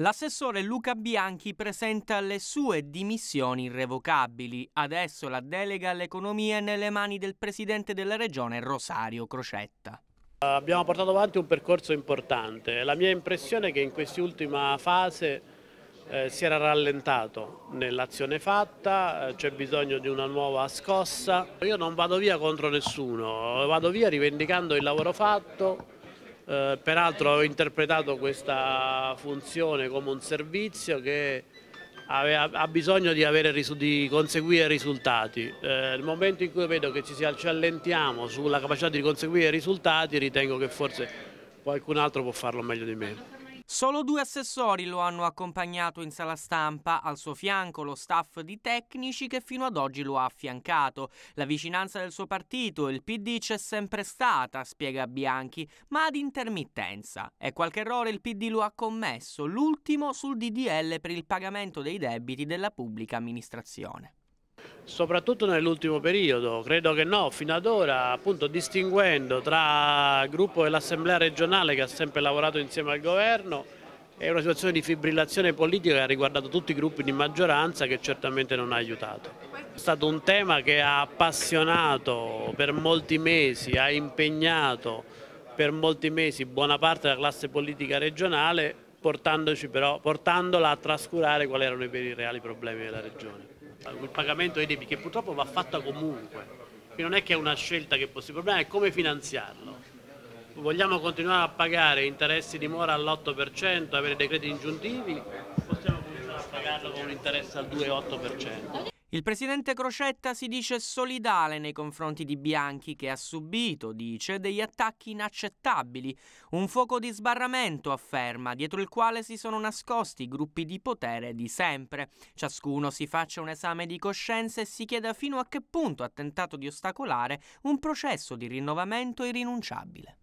L'assessore Luca Bianchi presenta le sue dimissioni irrevocabili. Adesso la delega all'economia è nelle mani del presidente della regione Rosario Crocetta. Abbiamo portato avanti un percorso importante. La mia impressione è che in quest'ultima fase eh, si era rallentato nell'azione fatta, eh, c'è bisogno di una nuova scossa. Io non vado via contro nessuno, vado via rivendicando il lavoro fatto, eh, peraltro ho interpretato questa funzione come un servizio che aveva, ha bisogno di, avere, di conseguire risultati. Eh, nel momento in cui vedo che ci, si, ci allentiamo sulla capacità di conseguire risultati ritengo che forse qualcun altro può farlo meglio di me. Solo due assessori lo hanno accompagnato in sala stampa, al suo fianco lo staff di tecnici che fino ad oggi lo ha affiancato. La vicinanza del suo partito, il PD, c'è sempre stata, spiega Bianchi, ma ad intermittenza. E qualche errore il PD lo ha commesso, l'ultimo sul DDL per il pagamento dei debiti della pubblica amministrazione soprattutto nell'ultimo periodo. Credo che no, fino ad ora appunto distinguendo tra gruppo dell'Assemblea regionale che ha sempre lavorato insieme al governo è una situazione di fibrillazione politica che ha riguardato tutti i gruppi di maggioranza che certamente non ha aiutato. È stato un tema che ha appassionato per molti mesi, ha impegnato per molti mesi buona parte della classe politica regionale, portandoci però, portandola a trascurare quali erano i veri reali problemi della regione il pagamento dei debiti, che purtroppo va fatta comunque, quindi non è che è una scelta che possiamo, il problema è come finanziarlo. Vogliamo continuare a pagare interessi di mora all'8%, avere dei crediti ingiuntivi, possiamo continuare a pagarlo con un interesse al 2,8%. Il presidente Crocetta si dice solidale nei confronti di Bianchi che ha subito, dice, degli attacchi inaccettabili, un fuoco di sbarramento, afferma, dietro il quale si sono nascosti i gruppi di potere di sempre. Ciascuno si faccia un esame di coscienza e si chieda fino a che punto ha tentato di ostacolare un processo di rinnovamento irrinunciabile.